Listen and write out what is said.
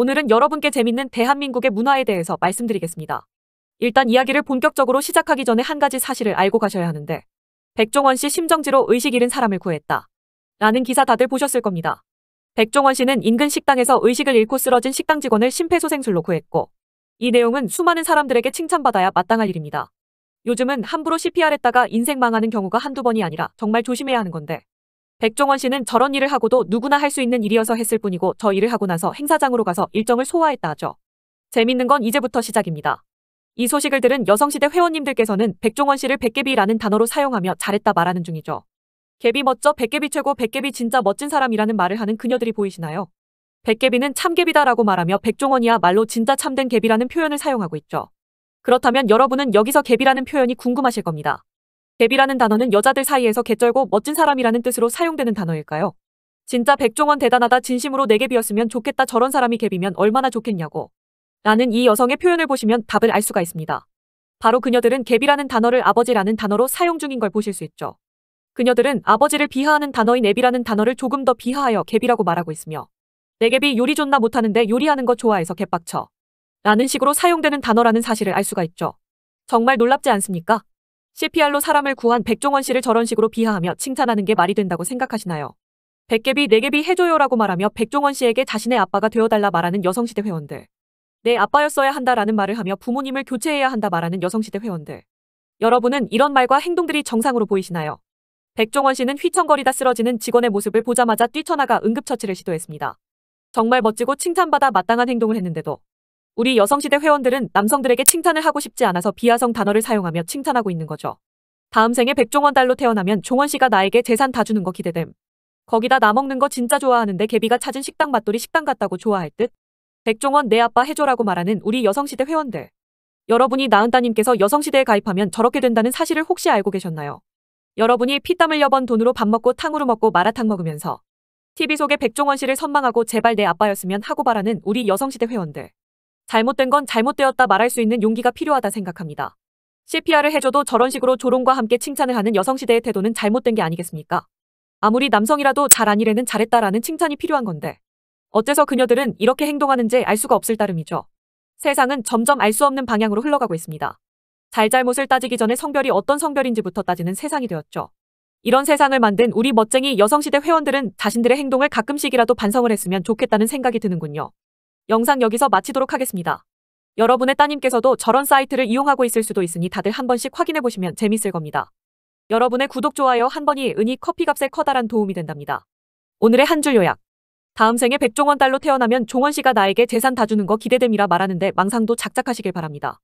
오늘은 여러분께 재밌는 대한민국의 문화에 대해서 말씀드리겠습니다. 일단 이야기를 본격적으로 시작하기 전에 한 가지 사실을 알고 가셔야 하는데 백종원 씨 심정지로 의식 잃은 사람을 구했다. 라는 기사 다들 보셨을 겁니다. 백종원 씨는 인근 식당에서 의식을 잃고 쓰러진 식당 직원을 심폐소생술로 구했고 이 내용은 수많은 사람들에게 칭찬받아야 마땅할 일입니다. 요즘은 함부로 CPR 했다가 인생 망하는 경우가 한두 번이 아니라 정말 조심해야 하는 건데 백종원 씨는 저런 일을 하고도 누구나 할 수 있는 일이어서 했을 뿐이고 저 일을 하고 나서 행사장으로 가서 일정을 소화했다 하죠. 재밌는 건 이제부터 시작입니다. 이 소식을 들은 여성시대 회원님들께서는 백종원 씨를 백개비라는 단어로 사용하며 잘했다 말하는 중이죠. 개비 멋져 백개비 최고 백개비 진짜 멋진 사람이라는 말을 하는 그녀들이 보이시나요? 백개비는 참개비다라고 말하며 백종원이야 말로 진짜 참된 개비라는 표현을 사용하고 있죠. 그렇다면 여러분은 여기서 개비라는 표현이 궁금하실 겁니다. 갭이라는 단어는 여자들 사이에서 개쩔고 멋진 사람이라는 뜻으로 사용되는 단어일까요? 진짜 백종원 대단하다 진심으로 내갭이었으면 좋겠다 저런 사람이 갭이면 얼마나 좋겠냐고. 라는 이 여성의 표현을 보시면 답을 알 수가 있습니다. 바로 그녀들은 갭이라는 단어를 아버지라는 단어로 사용 중인 걸 보실 수 있죠. 그녀들은 아버지를 비하하는 단어인 애비라는 단어를 조금 더 비하하여 갭이라고 말하고 있으며 내 갭이 요리 존나 못하는데 요리하는 거 좋아해서 개빡쳐 라는 식으로 사용되는 단어라는 사실을 알 수가 있죠. 정말 놀랍지 않습니까? CPR로 사람을 구한 백종원 씨를 저런 식으로 비하하며 칭찬하는 게 말이 된다고 생각하시나요? 백개비, 네개비 해줘요라고 말하며 백종원 씨에게 자신의 아빠가 되어달라 말하는 여성시대 회원들. 내 아빠였어야 한다라는 말을 하며 부모님을 교체해야 한다 말하는 여성시대 회원들. 여러분은 이런 말과 행동들이 정상으로 보이시나요? 백종원 씨는 휘청거리다 쓰러지는 직원의 모습을 보자마자 뛰쳐나가 응급처치를 시도했습니다. 정말 멋지고 칭찬받아 마땅한 행동을 했는데도 우리 여성시대 회원들은 남성들에게 칭찬을 하고 싶지 않아서 비하성 단어를 사용하며 칭찬하고 있는 거죠. 다음 생에 백종원 딸로 태어나면 종원 씨가 나에게 재산 다 주는 거 기대됨. 거기다 나 먹는 거 진짜 좋아하는데 개비가 찾은 식당 맛돌이 식당 같다고 좋아할 듯? 백종원 내 아빠 해줘라고 말하는 우리 여성시대 회원들. 여러분이 나은따님께서 여성시대에 가입하면 저렇게 된다는 사실을 혹시 알고 계셨나요? 여러분이 피땀 흘려 번 돈으로 밥 먹고 탕후루 먹고 마라탕 먹으면서 TV 속에 백종원 씨를 선망하고 제발 내 아빠였으면 하고 바라는 우리 여성시대 회원들. 잘못된 건 잘못되었다 말할 수 있는 용기가 필요하다 생각합니다. CPR을 해줘도 저런 식으로 조롱과 함께 칭찬을 하는 여성시대의 태도는 잘못된 게 아니겠습니까? 아무리 남성이라도 잘 아니래는 잘했다라는 칭찬이 필요한 건데 어째서 그녀들은 이렇게 행동하는지 알 수가 없을 따름이죠. 세상은 점점 알 수 없는 방향으로 흘러가고 있습니다. 잘잘못을 따지기 전에 성별이 어떤 성별인지부터 따지는 세상이 되었죠. 이런 세상을 만든 우리 멋쟁이 여성시대 회원들은 자신들의 행동을 가끔씩이라도 반성을 했으면 좋겠다는 생각이 드는군요. 영상 여기서 마치도록 하겠습니다. 여러분의 따님께서도 저런 사이트를 이용하고 있을 수도 있으니 다들 한 번씩 확인해보시면 재밌을 겁니다. 여러분의 구독, 좋아요 한 번이 은희 커피값에 커다란 도움이 된답니다. 오늘의 한 줄 요약. 다음 생에 백종원 딸로 태어나면 종원 씨가 나에게 재산 다 주는 거 기대됨이라 말하는데 망상도 작작하시길 바랍니다.